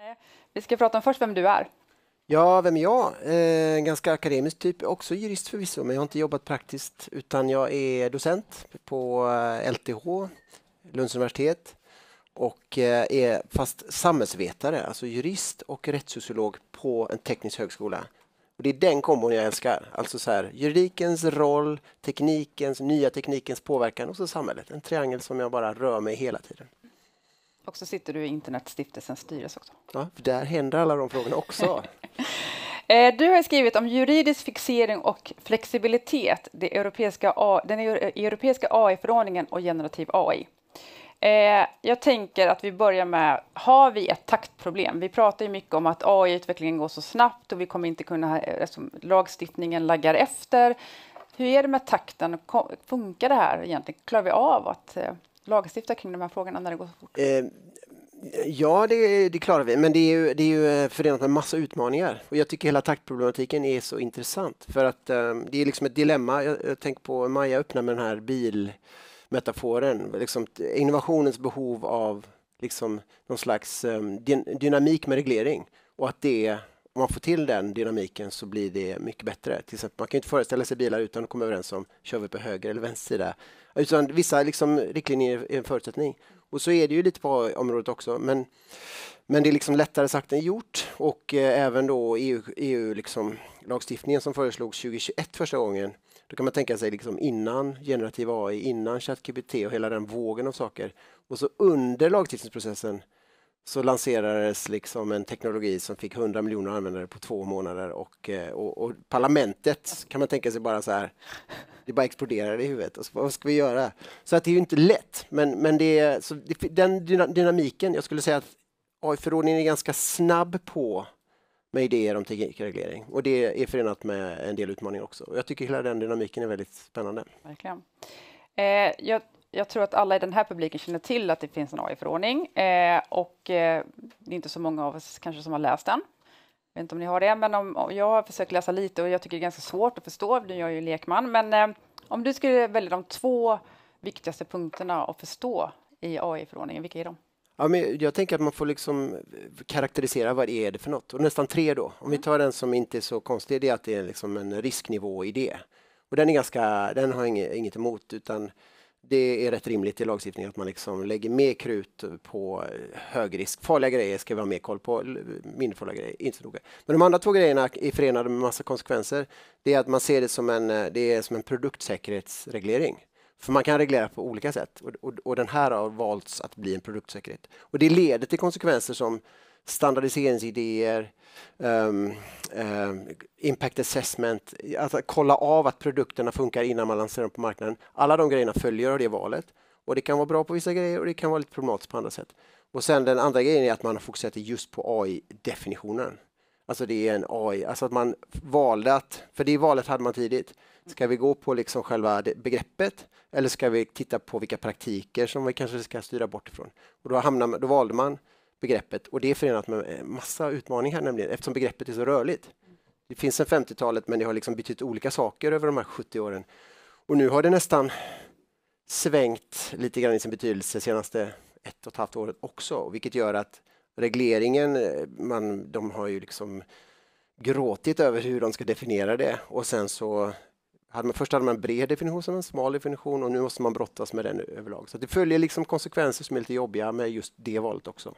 Eh, vi ska prata om först vem du är. Ja, vem är jag? Eh, ganska akademisk typ, också jurist förvisso, men jag har inte jobbat praktiskt utan jag är docent på LTH, eh, Lunds universitet och eh, är fast samhällsvetare, alltså jurist och rättssociolog på en teknisk högskola. Och det är den kombon jag älskar, alltså så här, juridikens roll, teknikens, nya teknikens påverkan och så samhället. En triangel som jag bara rör mig hela tiden. Och så sitter du i Internetstiftelsens styrelse också. Ja, där händer alla de frågorna också. Eh, du har skrivit om juridisk fixering och flexibilitet, det europeiska den eh, europeiska AI-förordningen och generativ AI. Eh, jag tänker att vi börjar med, har vi ett taktproblem? Vi pratar ju mycket om att AI-utvecklingen går så snabbt och vi kommer inte kunna, alltså, lagstiftningen laggar efter. Hur är det med takten? Funkar det här egentligen? Klarar vi av att lagstifta kring de här frågorna när det går så fort? Eh, ja, det, det, klarar vi, men det är, ju, det är ju eh, förenat med massa utmaningar. Och jag tycker hela taktproblematiken är så intressant för att eh, det är liksom ett dilemma. Jag, jag tänker på Maja öppna med den här bilmetaforen, liksom, innovationens behov av liksom, någon slags um, dynamik med reglering och att det om man får till den dynamiken så blir det mycket bättre. Till exempel, man kan inte föreställa sig bilar utan att komma överens om kör vi på höger eller vänster sida. Utan vissa liksom, riktlinjer är en förutsättning. Och så är det ju lite på området också. Men, men det är liksom lättare sagt än gjort. Och eh, även då EU-lagstiftningen EU, liksom, som föreslogs 2021 första gången. Då kan man tänka sig liksom innan generativ AI, innan ChatGPT och hela den vågen av saker. Och så under lagstiftningsprocessen så lanserades liksom en teknologi som fick 100 miljoner användare på två månader och, eh, och, och, parlamentet kan man tänka sig bara så här, det bara exploderade i huvudet. Och så vad ska vi göra? Så att det är ju inte lätt, men, men det är, så det, den dynamiken, jag skulle säga att AI-förordningen är ganska snabb på med idéer om teknikreglering och det är förenat med en del utmaningar också. Jag tycker hela den dynamiken är väldigt spännande. Verkligen. Eh, jag jag tror att alla i den här publiken känner till att det finns en AI-förordning eh, och eh, det är inte så många av oss kanske som har läst den. Jag vet inte om ni har det, men om, jag har försökt läsa lite och jag tycker det är ganska svårt att förstå, nu är jag ju lekman, men eh, om du skulle välja de två viktigaste punkterna att förstå i AI-förordningen, vilka är de? Ja, men jag tänker att man får liksom karaktärisera vad det är det för något och nästan tre då. Om vi mm. tar den som inte är så konstig, det är att det är liksom en risknivå i det. Och den, är ganska, den har jag inget emot utan det är rätt rimligt i lagstiftningen att man liksom lägger mer krut på eh, högrisk. Farliga grejer ska vi ha mer koll på, mindre farliga grejer inte så noga. Men de andra två grejerna är förenade med massa konsekvenser. Det är att man ser det som en, eh, det är som en produktsäkerhetsreglering. För man kan reglera på olika sätt och, och, och den här har valts att bli en produktsäkerhet. Och det leder till konsekvenser som standardiseringsidéer, um, um, impact assessment, att kolla av att produkterna funkar innan man lanserar dem på marknaden. Alla de grejerna följer av det valet och det kan vara bra på vissa grejer och det kan vara lite problematiskt på andra sätt. Och sen den andra grejen är att man fokuserat just på AI-definitionen. Alltså det är en AI, alltså att man valde att, för det valet hade man tidigt. Ska vi gå på liksom själva begreppet eller ska vi titta på vilka praktiker som vi kanske ska styra bort ifrån? Och då, hamnar, då valde man begreppet och det är förenat med eh, massa utmaningar nämligen eftersom begreppet är så rörligt. Det finns sedan 50-talet men det har liksom betytt olika saker över de här 70 åren. Och nu har det nästan svängt lite grann i sin betydelse senaste ett och ett halvt året också, vilket gör att regleringen, eh, man, de har ju liksom gråtit över hur de ska definiera det och sen så hade man, först hade man en bred definition, sen en smal definition och nu måste man brottas med den överlag. Så det följer liksom konsekvenser som är lite jobbiga med just det valet också.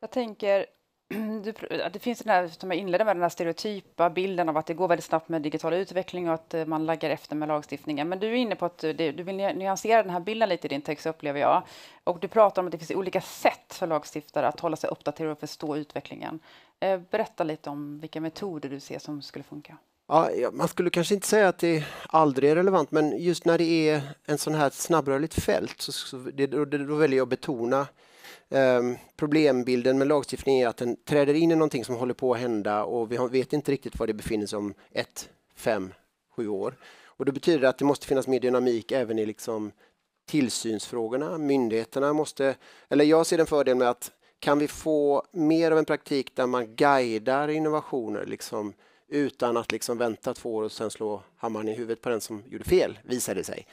Jag tänker, du, det finns den här, som jag inledde med, den här stereotypa bilden av att det går väldigt snabbt med digital utveckling och att eh, man laggar efter med lagstiftningen. Men du är inne på att eh, du, du vill nyansera den här bilden lite i din text, upplever jag. Och du pratar om att det finns olika sätt för lagstiftare att hålla sig uppdaterade och förstå utvecklingen. Eh, berätta lite om vilka metoder du ser som skulle funka. Ja, man skulle kanske inte säga att det aldrig är relevant, men just när det är en sån här snabbrörligt fält så, så det, då, då väljer jag att betona Ehm, problembilden med lagstiftningen är att den träder in i någonting som håller på att hända och vi vet inte riktigt var det befinner sig om ett, fem, sju år. Och det betyder att det måste finnas mer dynamik även i liksom tillsynsfrågorna. Myndigheterna måste, eller jag ser en fördel med att kan vi få mer av en praktik där man guidar innovationer liksom, utan att liksom vänta två år och sen slå hammaren i huvudet på den som gjorde fel, visade sig.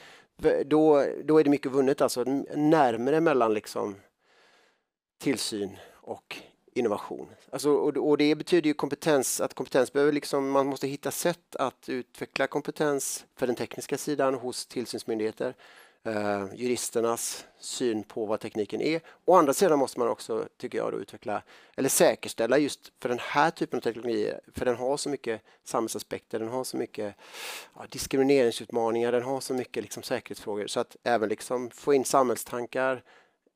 Då, då är det mycket vunnet, alltså närmare mellan liksom tillsyn och innovation. Alltså, och, och det betyder ju kompetens, att kompetens behöver liksom, man måste hitta sätt att utveckla kompetens för den tekniska sidan hos tillsynsmyndigheter, eh, juristernas syn på vad tekniken är. Å andra sidan måste man också, tycker jag, då, utveckla eller säkerställa just för den här typen av teknologi, för den har så mycket samhällsaspekter, den har så mycket ja, diskrimineringsutmaningar, den har så mycket liksom, säkerhetsfrågor, så att även liksom, få in samhällstankar,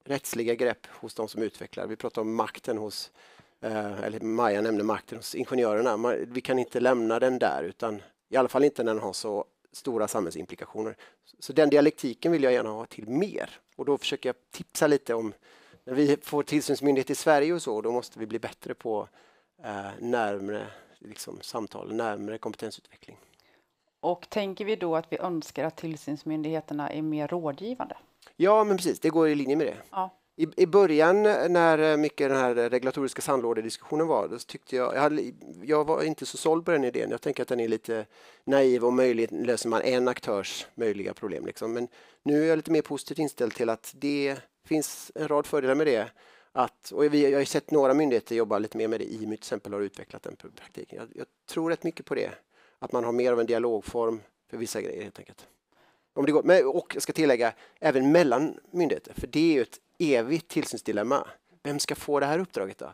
rättsliga grepp hos de som utvecklar. Vi pratar om makten hos, eh, eller Maja nämnde makten hos ingenjörerna. Vi kan inte lämna den där, utan i alla fall inte när den har så stora samhällsimplikationer. Så den dialektiken vill jag gärna ha till mer och då försöker jag tipsa lite om när vi får tillsynsmyndighet i Sverige och så, då måste vi bli bättre på eh, närmre liksom, samtal, närmre kompetensutveckling. Och tänker vi då att vi önskar att tillsynsmyndigheterna är mer rådgivande? Ja, men precis, det går i linje med det. Ja. I, I början eh, när eh, mycket den här eh, regulatoriska sandlådediskussionen var, då tyckte jag, jag, hade, jag, var inte så såld på den idén. Jag tänker att den är lite naiv och möjligen löser man en aktörs möjliga problem. Liksom. Men nu är jag lite mer positivt inställd till att det finns en rad fördelar med det. Att, och vi, jag har sett några myndigheter jobba lite mer med det. IMU till exempel har utvecklat den praktiken. Jag, jag tror rätt mycket på det, att man har mer av en dialogform för vissa grejer helt enkelt. Om det går, men, och jag ska tillägga, även mellan myndigheter, för det är ju ett evigt tillsynsdilemma. Vem ska få det här uppdraget då?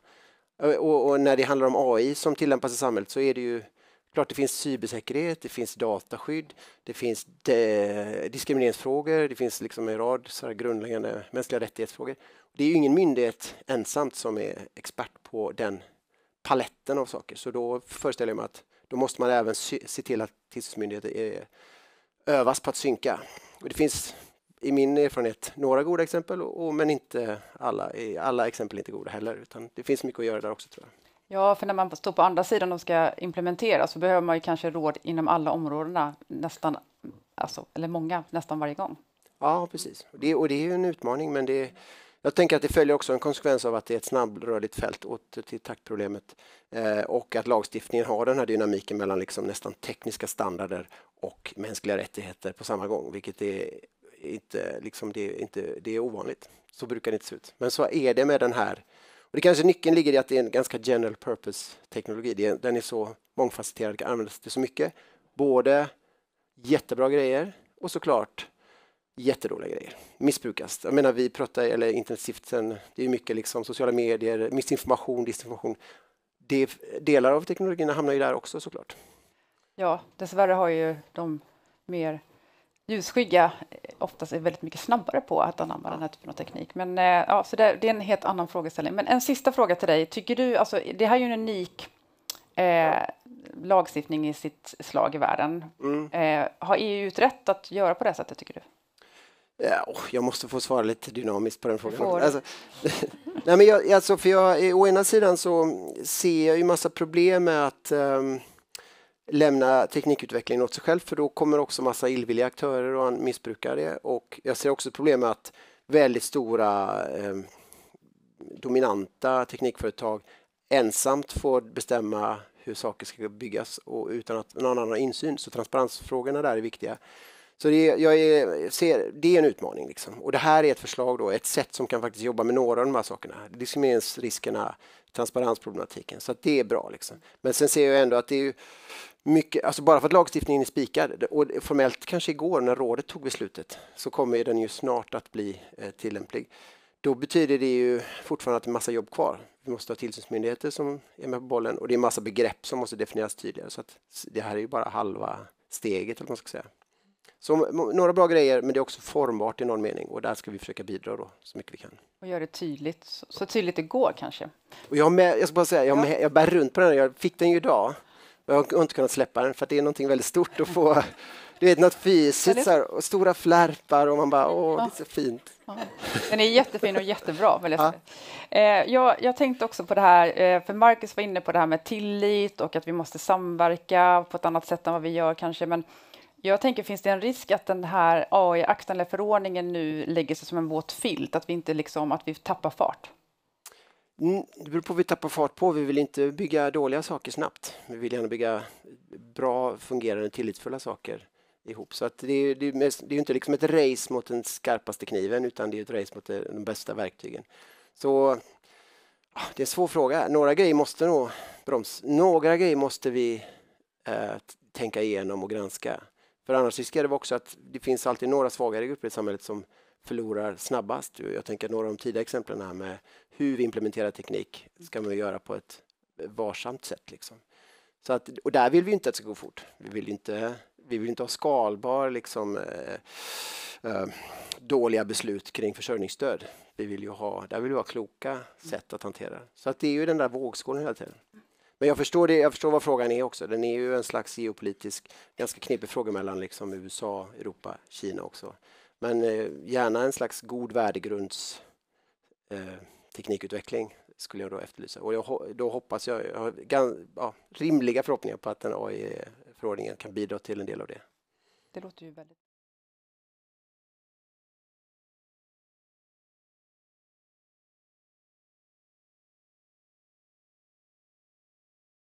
Eh, och, och, när det handlar om AI som tillämpas i samhället så är det ju klart det finns cybersäkerhet, det finns dataskydd, det finns de, diskrimineringsfrågor, det finns liksom en rad så grundläggande mänskliga rättighetsfrågor. Det är ju ingen myndighet ensamt som är expert på den paletten av saker, så då föreställer jag mig att då måste man även se till att tillsynsmyndigheter är övas på att synka. Och det finns i min erfarenhet några goda exempel, och, men inte alla. Alla exempel är inte goda heller, utan det finns mycket att göra där också tror jag. Ja, för när man står på andra sidan och ska implementera så behöver man ju kanske råd inom alla områdena, nästan, alltså, eller många, nästan varje gång. Ja, precis. Det, och det är ju en utmaning, men det, jag tänker att det följer också en konsekvens av att det är ett snabbrörligt fält åter till taktproblemet eh, och att lagstiftningen har den här dynamiken mellan liksom nästan tekniska standarder och mänskliga rättigheter på samma gång, vilket är inte, liksom, det, är inte, det är ovanligt. Så brukar det inte se ut. Men så är det med den här. Och det kanske nyckeln ligger i att det är en ganska general purpose-teknologi. Är, den är så mångfacetterad, kan användas till så mycket. Både jättebra grejer och såklart jätteroliga grejer. Missbrukas. Jag menar, vi pratar eller intensivt sen, det är mycket liksom sociala medier, missinformation, disinformation. Det, delar av teknologin hamnar ju där också såklart. Ja, dessvärre har ju de mer ljusskygga eh, oftast är väldigt mycket snabbare på att anamma den här typen av teknik. Men eh, ja, så det, det, är en helt annan frågeställning. Men en sista fråga till dig. Tycker du, alltså, det här är ju en unik eh, lagstiftning i sitt slag i världen. Mm. Eh, har EU rätt att göra på det sättet, tycker du? Ja, jag måste få svara lite dynamiskt på den frågan. Alltså, nej, men jag, alltså, för jag, eh, å ena sidan så ser jag ju massa problem med att um, lämna teknikutvecklingen åt sig själv för då kommer också massa illvilliga aktörer och missbrukar det. Och jag ser också problem med att väldigt stora eh, dominanta teknikföretag ensamt får bestämma hur saker ska byggas och utan att någon annan har insyn. Så transparensfrågorna där är viktiga. Så det, jag är, ser, det är en utmaning. Liksom. Och det här är ett förslag, då, ett sätt som kan faktiskt jobba med några av de här sakerna. Diskrimineringsriskerna, transparensproblematiken. Så det är bra. Liksom. Men sen ser jag ändå att det är mycket, alltså bara för att lagstiftningen är spikad och formellt kanske igår när rådet tog beslutet så kommer den ju snart att bli eh, tillämplig. Då betyder det ju fortfarande att det är massa jobb kvar. Vi måste ha tillsynsmyndigheter som är med på bollen och det är massa begrepp som måste definieras tydligare så att det här är ju bara halva steget eller man ska säga. Så några bra grejer, men det är också formbart i någon mening och där ska vi försöka bidra då så mycket vi kan. Och göra det tydligt, så tydligt det går kanske. Och jag, med, jag ska bara säga, jag, med, jag bär runt på den, jag fick den ju idag jag har inte kunnat släppa den för det är något väldigt stort att få. Du vet något fysiskt så här, och stora flärpar och man bara åh, det är så fint. Den är jättefin och jättebra. jag, ja. Eh, jag, jag tänkte också på det här, eh, för Marcus var inne på det här med tillit och att vi måste samverka på ett annat sätt än vad vi gör kanske. Men jag tänker, finns det en risk att den här AI-akten eller förordningen nu lägger sig som en våt filt, att vi inte liksom, att vi tappar fart? Mm, det beror på vad vi tappar fart på. Vi vill inte bygga dåliga saker snabbt. Vi vill gärna bygga bra, fungerande, tillitsfulla saker ihop. Så att det, är, det, är, det är inte liksom ett race mot den skarpaste kniven utan det är ett race mot de bästa verktygen. Så det är en svår fråga. Några grejer måste nog broms. Några grejer måste vi eh, tänka igenom och granska. För annars riskerar vi också att det finns alltid några svagare grupper i samhället som förlorar snabbast. Jag tänker några av de tidiga exemplen här med hur vi implementerar teknik ska man göra på ett varsamt sätt. Liksom. Så att, och där vill vi inte att det ska gå fort. Vi vill inte, vi vill inte ha skalbar liksom, eh, eh, dåliga beslut kring försörjningsstöd. Vi vill ju ha, där vill vi ha kloka sätt att hantera Så att det är ju den där vågskålen hela tiden. Men jag förstår, det, jag förstår vad frågan är också. Den är ju en slags geopolitisk, ganska knepig fråga mellan liksom USA, Europa, Kina också. Men eh, gärna en slags god värdegrunds eh, teknikutveckling skulle jag då efterlysa. Och jag, då hoppas jag, jag har ja, rimliga förhoppningar på att den AI-förordningen kan bidra till en del av det. Det låter ju väldigt